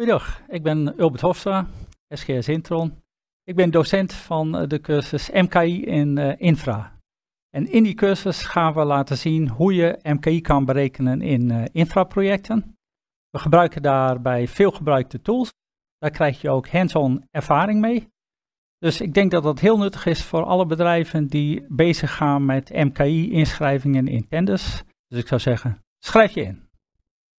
Goedendag, ik ben Ulbert Hofstra, SGS Intron. Ik ben docent van eh, de cursus MKI in eh, Infra. En in die cursus gaan we laten zien hoe je MKI kan berekenen in uh, infraprojecten. We gebruiken daarbij veel gebruikte tools. Daar krijg je ook hands-on ervaring mee. Dus ik denk dat dat heel nuttig is voor alle bedrijven die bezig gaan met MKI-inschrijvingen in tenders. Dus ik zou zeggen, schrijf je in.